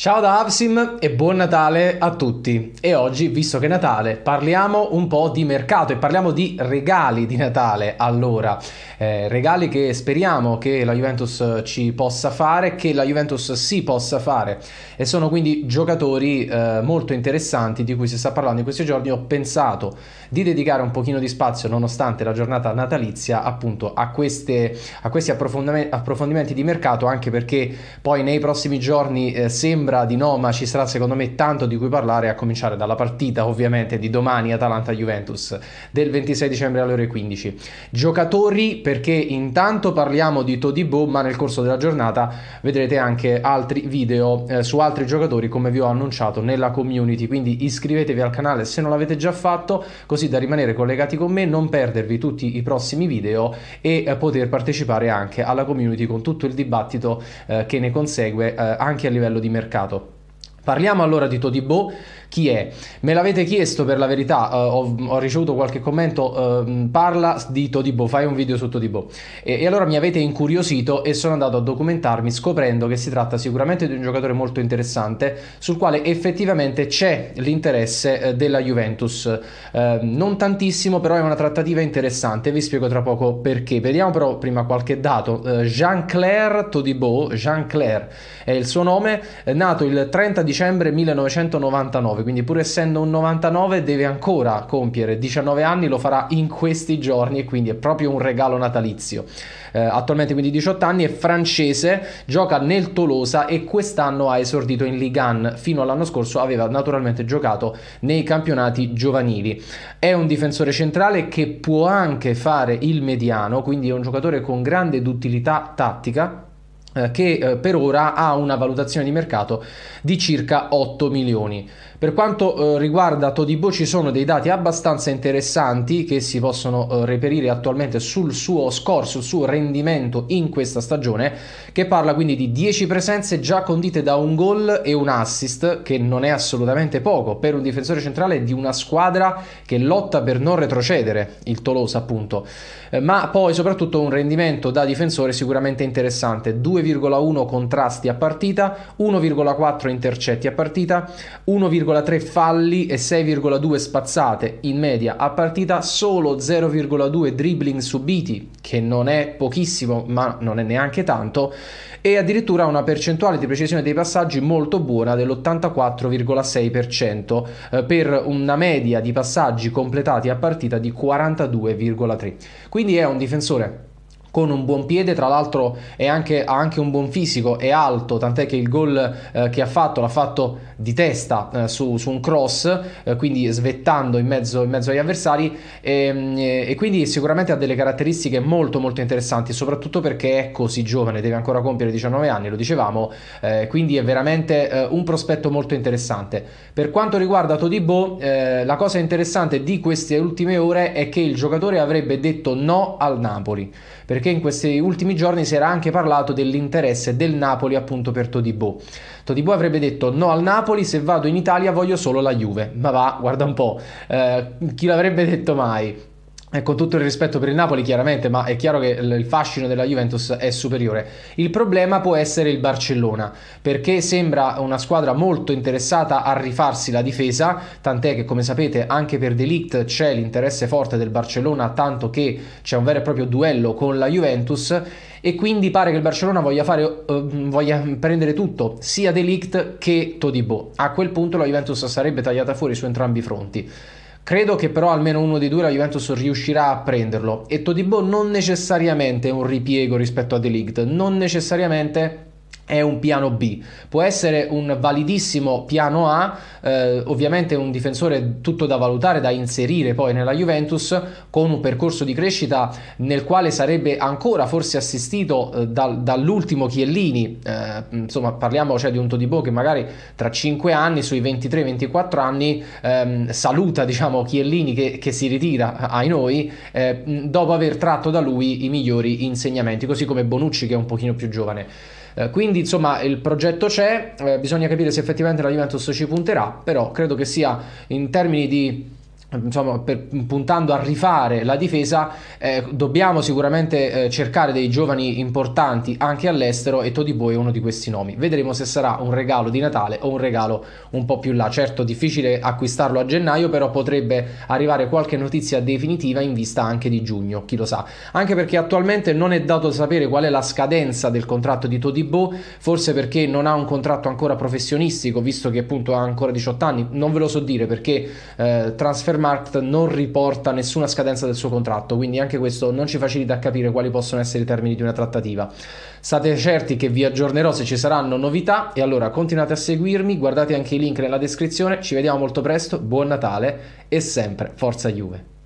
Ciao da Avsim e buon Natale a tutti. E oggi, visto che è Natale, parliamo un po' di mercato e parliamo di regali di Natale. Allora, eh, regali che speriamo che la Juventus eh, ci possa fare, che la Juventus si possa fare. E sono quindi giocatori eh, molto interessanti di cui si sta parlando in questi giorni. Ho pensato di dedicare un pochino di spazio, nonostante la giornata natalizia, appunto a, queste, a questi approfondimenti, di mercato, anche perché poi nei prossimi giorni eh, sembra sembra di ma ci sarà secondo me tanto di cui parlare a cominciare dalla partita ovviamente di domani Atalanta-Juventus del 26 dicembre alle ore 15. Giocatori perché intanto parliamo di Todibo ma nel corso della giornata vedrete anche altri video eh, su altri giocatori come vi ho annunciato nella community quindi iscrivetevi al canale se non l'avete già fatto così da rimanere collegati con me, non perdervi tutti i prossimi video e eh, poter partecipare anche alla community con tutto il dibattito eh, che ne consegue eh, anche a livello di mercato mercato. Parliamo allora di Todibo chi è. Me l'avete chiesto per la verità, uh, ho, ho, ricevuto qualche commento, uh, parla di Todibo, fai un video su Todibo. E, e allora mi avete incuriosito e sono andato a documentarmi scoprendo che si tratta sicuramente di un giocatore molto interessante sul quale effettivamente c'è l'interesse eh, della Juventus. Ehm, non tantissimo, però è una trattativa interessante, vi spiego tra poco perché. Vediamo però prima qualche dato. Eh, Jean-Claire Todibo, Jean-Claire è il suo nome, nato il 30 dicembre 1999 99, quindi pur essendo un 99 deve ancora compiere 19 anni, lo farà in questi giorni e quindi è proprio un regalo natalizio. Eh, attualmente quindi 18 anni, è francese, gioca nel Tolosa e quest'anno ha esordito in Ligue 1, fino all'anno scorso aveva naturalmente giocato nei campionati giovanili. È un difensore centrale che può anche fare il mediano, quindi è un giocatore con grande duttilità tattica eh, che eh, per ora ha una valutazione di mercato di circa 8 milioni. Per quanto eh, riguarda Todibo ci sono dei dati abbastanza interessanti che si possono eh, reperire attualmente sul suo score, sul suo rendimento in questa stagione, che parla quindi di 10 presenze già condite da un gol e un assist, che non è assolutamente poco per un difensore centrale di una squadra che lotta per non retrocedere, il Tolosa appunto, eh, ma poi soprattutto un rendimento da difensore sicuramente interessante, 2,1 contrasti a partita, 1,4 intercetti a partita, 1,4 6,3 falli e 6,2 spazzate in media a partita, solo 0,2 dribbling subiti, che non è pochissimo ma non è neanche tanto, e addirittura una percentuale di precisione dei passaggi molto buona dell'84,6% eh, per una media di passaggi completati a partita di 42,3. Quindi è un difensore con un buon piede, tra l'altro anche, ha anche un buon fisico, è alto, tant'è che il gol eh, che ha fatto l'ha fatto di testa eh, su, su, un cross, eh, quindi svettando in mezzo, in mezzo agli avversari ehm, e, e, quindi sicuramente ha delle caratteristiche molto molto interessanti, soprattutto perché è così giovane, deve ancora compiere 19 anni, lo dicevamo, eh, quindi è veramente eh, un prospetto molto interessante. Per quanto riguarda Todibo, eh, la cosa interessante di queste ultime ore è che il giocatore avrebbe detto no al Napoli, perché perché in questi ultimi giorni si era anche parlato dell'interesse del Napoli appunto per Todibò. Todibò avrebbe detto no al Napoli, se vado in Italia voglio solo la Juve. Ma va, guarda un po', eh, chi l'avrebbe detto mai? E eh, con tutto il rispetto per il Napoli, chiaramente, ma è chiaro che il fascino della Juventus è superiore. Il problema può essere il Barcellona, perché sembra una squadra molto interessata a rifarsi la difesa, tant'è che, come sapete, anche per Delict c'è l'interesse forte del Barcellona, tanto che c'è un vero e proprio duello con la Juventus e quindi pare che il Barcellona voglia, fare, eh, voglia prendere tutto, sia Delict che Todibo. A quel punto la Juventus sarebbe tagliata fuori su entrambi i fronti. Credo che però almeno uno dei due la Juventus riuscirà a prenderlo e Todibo non necessariamente è un ripiego rispetto a De Ligt, non necessariamente è un piano B, può essere un validissimo piano A, eh, ovviamente un difensore tutto da valutare, da inserire poi nella Juventus con un percorso di crescita nel quale sarebbe ancora forse assistito eh, dal, dall'ultimo Chiellini, eh, insomma parliamo cioè, di un Todibo che magari tra 5 anni, sui 23-24 anni, ehm, saluta diciamo, Chiellini che, che, si ritira ai noi eh, dopo aver tratto da lui i migliori insegnamenti, così come Bonucci che è un pochino più giovane. Eh, quindi insomma il progetto c'è, eh, bisogna capire se effettivamente la Juventus ci punterà, però credo che sia in termini di insomma, per, puntando a rifare la difesa, eh, dobbiamo sicuramente eh, cercare dei giovani importanti anche all'estero e Todibo è uno di questi nomi. Vedremo se sarà un regalo di Natale o un regalo un po' più là. Certo, difficile acquistarlo a gennaio, però potrebbe arrivare qualche notizia definitiva in vista anche di giugno, chi lo sa. Anche perché attualmente non è dato sapere qual è la scadenza del contratto di Todibo, forse perché non ha un contratto ancora professionistico, visto che appunto ha ancora 18 anni, non ve lo so dire perché eh, trasfer Aftermarket non riporta nessuna scadenza del suo contratto, quindi anche questo non ci facilita a capire quali possono essere i termini di una trattativa. State certi che vi aggiornerò se ci saranno novità e allora continuate a seguirmi, guardate anche i link nella descrizione, ci vediamo molto presto, buon Natale e sempre forza Juve.